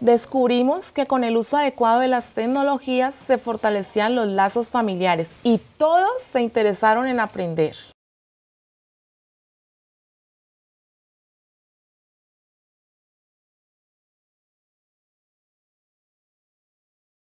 Descubrimos que con el uso adecuado de las tecnologías se fortalecían los lazos familiares y todos se interesaron en aprender.